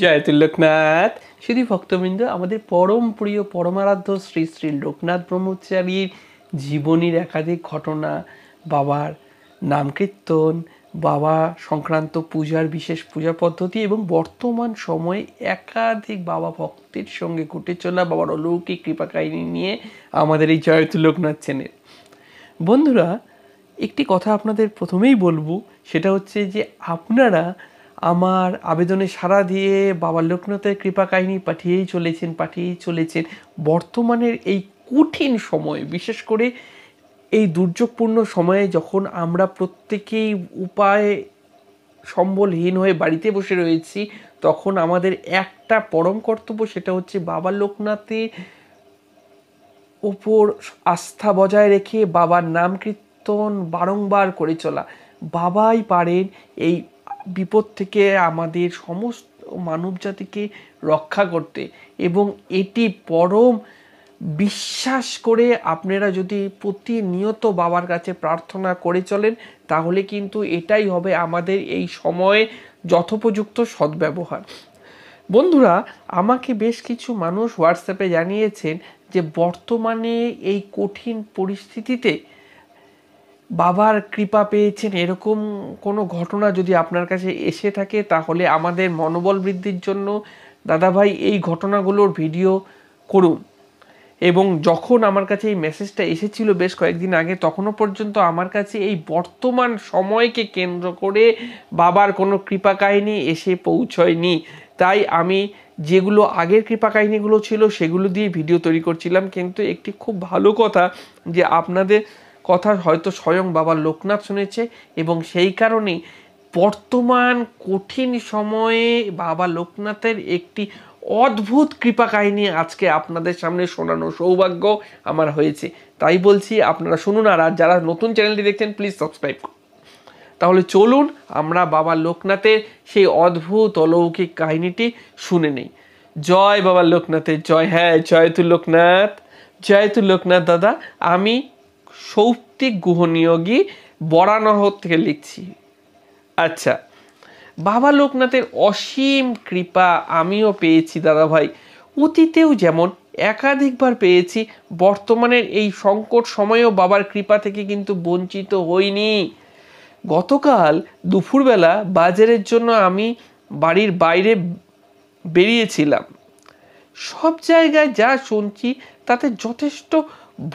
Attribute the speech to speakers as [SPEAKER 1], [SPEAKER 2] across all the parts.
[SPEAKER 1] জয়তুল লোকনাথ শুধু ভক্তবৃন্দ আমাদের পরম প্রিয় পরমারাধ্য শ্রী শ্রী লোকনাথ ব্রহ্মচারীর জীবনীর একাধিক ঘটনা বাবার নাম কীর্তন বাবা সংক্রান্ত পূজার বিশেষ পূজা পদ্ধতি এবং বর্তমান সময়ে একাধিক বাবা ভক্তের সঙ্গে ঘটে চলা বাবার অলৌকিক কৃপা কাহিনী নিয়ে আমাদের এই জয়তুল লোকনাথ চ্যানেল বন্ধুরা একটি কথা আপনাদের প্রথমেই বলবো সেটা হচ্ছে যে আপনারা আমার আবেদনে সাড়া দিয়ে বাবা লোকনাথের কৃপা কাহিনী পাঠিয়েই চলেছেন পাঠিয়েই চলেছেন বর্তমানের এই কঠিন সময় বিশেষ করে এই দুর্যোগপূর্ণ সময়ে যখন আমরা প্রত্যেকেই উপায় সম্বলহীন হয়ে বাড়িতে বসে রয়েছি তখন আমাদের একটা পরম কর্তব্য সেটা হচ্ছে বাবা লোকনাথে ওপর আস্থা বজায় রেখে বাবার নাম কীর্তন বারংবার করে চলা বাবাই পারেন এই বিপদ থেকে আমাদের সমস্ত মানবজাতিকে রক্ষা করতে এবং এটি পরম বিশ্বাস করে আপনারা যদি প্রতিনিয়ত বাবার কাছে প্রার্থনা করে চলেন তাহলে কিন্তু এটাই হবে আমাদের এই সময়ে যথোপযুক্ত সদ্ব্যবহার বন্ধুরা আমাকে বেশ কিছু মানুষ হোয়াটসঅ্যাপে জানিয়েছেন যে বর্তমানে এই কঠিন পরিস্থিতিতে বাবার কৃপা পেয়েছেন এরকম কোনো ঘটনা যদি আপনার কাছে এসে থাকে তাহলে আমাদের মনোবল বৃদ্ধির জন্য দাদাভাই এই ঘটনাগুলোর ভিডিও করুন এবং যখন আমার কাছে এই মেসেজটা এসেছিল বেশ কয়েকদিন আগে তখনও পর্যন্ত আমার কাছে এই বর্তমান সময়কে কেন্দ্র করে বাবার কোনো কৃপা কাহিনী এসে পৌঁছয়নি তাই আমি যেগুলো আগের কৃপা কাহিনীগুলো ছিল সেগুলো দিয়ে ভিডিও তৈরি করছিলাম কিন্তু একটি খুব ভালো কথা যে আপনাদের কথা হয়তো স্বয়ং বাবা লোকনাথ শুনেছে এবং সেই কারণেই বর্তমান কঠিন সময়ে বাবা লোকনাথের একটি অদ্ভুত কৃপা কাহিনী আজকে আপনাদের সামনে শোনানোর সৌভাগ্য আমার হয়েছে তাই বলছি আপনারা শুনুন আর যারা নতুন চ্যানেলটি দেখছেন প্লিজ সাবস্ক্রাইব তাহলে চলুন আমরা বাবা লোকনাথের সেই অদ্ভুত অলৌকিক কাহিনীটি শুনে নেই জয় বাবা লোকনাথের জয় হ্যাঁ জয় তু লোকনাথ জয় তু লোকনাথ দাদা আমি সৌপ্তিক গুহনিয়োগী বরানহ থেকে লিখছি আচ্ছা বাবা লোকনাথের অসীম কৃপা আমিও পেয়েছি দাদা ভাই অতীতেও যেমন একাধিকবার পেয়েছি বর্তমানের এই সংকট সময়েও বাবার কৃপা থেকে কিন্তু বঞ্চিত হইনি গতকাল দুপুরবেলা বাজারের জন্য আমি বাড়ির বাইরে বেরিয়েছিলাম সব জায়গায় যা শুনছি তাতে যথেষ্ট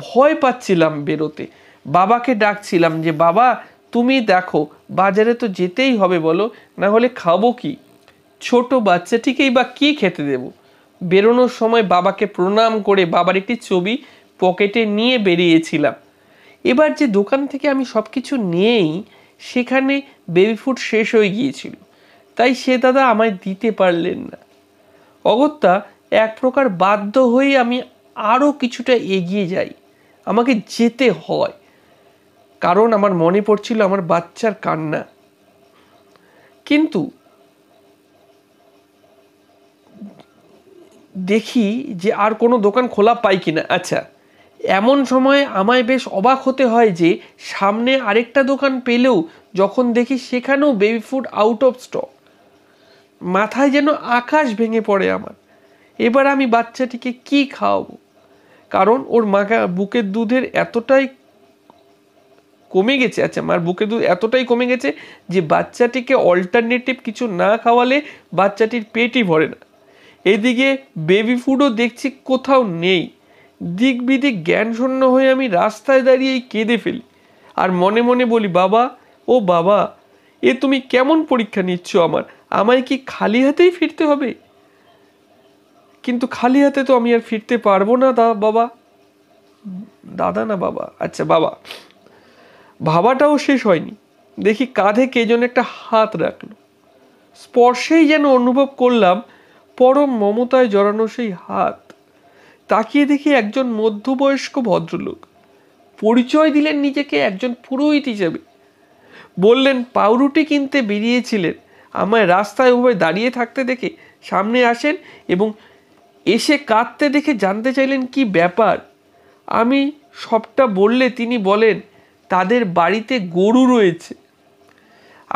[SPEAKER 1] ভয় পাচ্ছিলাম বেরোতে বাবাকে ডাকছিলাম যে বাবা তুমি দেখো বাজারে তো যেতেই হবে বলো না হলে খাবো কি ছোট বাচ্চাটিকেই বা কি খেতে দেব বেরোনোর সময় বাবাকে প্রণাম করে বাবার একটি ছবি পকেটে নিয়ে বেরিয়েছিলাম এবার যে দোকান থেকে আমি সব কিছু নিয়েই সেখানে বেবি ফুড শেষ হয়ে গিয়েছিল তাই সে দাদা আমায় দিতে পারলেন না অগত্যা এক প্রকার বাধ্য হয়ে আমি আরও কিছুটা এগিয়ে যাই আমাকে যেতে হয় কারণ আমার মনে পড়ছিল আমার বাচ্চার কান্না কিন্তু দেখি যে আর কোনো দোকান খোলা পাই কিনা আচ্ছা এমন সময় আমায় বেশ অবাক হতে হয় যে সামনে আরেকটা দোকান পেলেও যখন দেখি সেখানেও baby food out of stock মাথায় যেন আকাশ ভেঙে পড়ে আমার এবার আমি বাচ্চাটিকে কি খাওয়াবো কারণ ওর মাকে বুকের দুধের এতটাই কমে গেছে আচ্ছা মার বুকের দুধ এতটাই কমে গেছে যে বাচ্চাটিকে অল্টারনেটিভ কিছু না খাওয়ালে বাচ্চাটির পেটই ভরে না এদিকে বেবি ফুডও দেখছি কোথাও নেই দিক বিদিক জ্ঞানশূন্য হয়ে আমি রাস্তায় দাঁড়িয়ে কেঁদে ফেলি আর মনে মনে বলি বাবা ও বাবা এ তুমি কেমন পরীক্ষা নিচ্ছ আমার আমায় কি খালি হাতেই ফিরতে হবে কিন্তু খালি হাতে তো আমি আর ফিরতে পারবো না দা বাবা দাদা না বাবা আচ্ছা বাবা ভাবাটাও শেষ হয়নি দেখি কাঁধে কে যেন একটা হাত রাখলো স্পর্শেই যেন অনুভব করলাম পরম মমতায় জড়ানো সেই হাত তাকিয়ে দেখি একজন মধ্যবয়স্ক ভদ্রলোক পরিচয় দিলেন নিজেকে একজন পুরোহিত হিসেবে বললেন পাউরুটি কিনতে বেরিয়েছিলেন আমায় রাস্তায় ওভাবে দাঁড়িয়ে থাকতে দেখে সামনে আসেন এবং এসে কাঁদতে দেখে জানতে চাইলেন কি ব্যাপার আমি সবটা বললে তিনি বলেন তাদের বাড়িতে গরু রয়েছে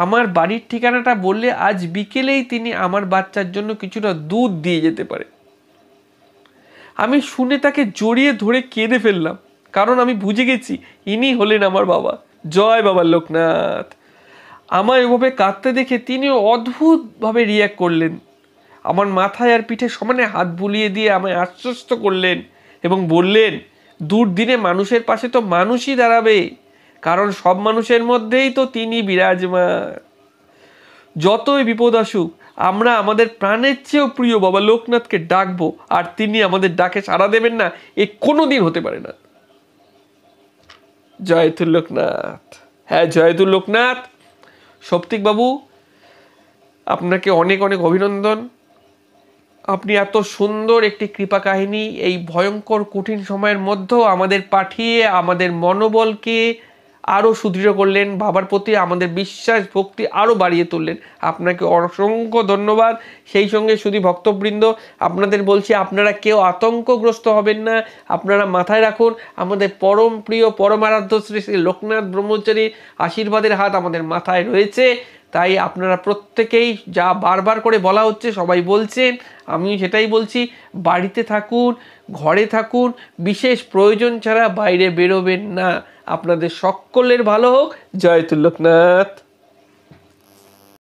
[SPEAKER 1] আমার বাড়ির ঠিকানাটা বললে আজ বিকেলেই তিনি আমার বাচ্চার জন্য কিছুটা দুধ দিয়ে যেতে পারে আমি শুনে তাকে জড়িয়ে ধরে কেঁদে ফেললাম কারণ আমি বুঝে গেছি ইনি হলেন আমার বাবা জয় বাবা লোকনাথ আমার এভাবে কাঁদতে দেখে তিনিও অদ্ভুতভাবে রিয়্যাক্ট করলেন আমার মাথায় আর পিঠে সমানে হাত বুলিয়ে দিয়ে আমায় আশ্বস্ত করলেন এবং বললেন দিনে মানুষের পাশে তো মানুষই দাঁড়াবে কারণ সব মানুষের মধ্যেই তো তিনি বিরাজমান যতই বিপদ আসুক আমরা আমাদের প্রাণের চেয়েও প্রিয় বাবা লোকনাথকে ডাকবো আর তিনি আমাদের ডাকে সাড়া দেবেন না এ কোনো দিন হতে পারে না জয়তুল লোকনাথ হ্যাঁ জয়তুল লোকনাথ সৌপ্তিকবাবু আপনাকে অনেক অনেক অভিনন্দন আপনি এত সুন্দর একটি কৃপা কাহিনী এই ভয়ঙ্কর কঠিন সময়ের মধ্যেও আমাদের পাঠিয়ে আমাদের মনোবলকে আরও সুদৃঢ় করলেন বাবার প্রতি আমাদের বিশ্বাস ভক্তি আরও বাড়িয়ে তুললেন আপনাকে অসংখ্য ধন্যবাদ সেই সঙ্গে শুধু ভক্তবৃন্দ আপনাদের বলছি আপনারা কেউ আতঙ্কগ্রস্ত হবেন না আপনারা মাথায় রাখুন আমাদের পরম প্রিয় পরমারাধ্য শ্রী শ্রী লোকনাথ ব্রহ্মচারীর আশীর্বাদের হাত আমাদের মাথায় রয়েছে তাই আপনারা প্রত্যেকেই যা বারবার করে বলা হচ্ছে সবাই বলছেন আমি সেটাই বলছি বাড়িতে থাকুন ঘরে থাকুন বিশেষ প্রয়োজন ছাড়া বাইরে বেরোবেন না আপনাদের সকলের ভালো হোক জয় তুল্লকনাথ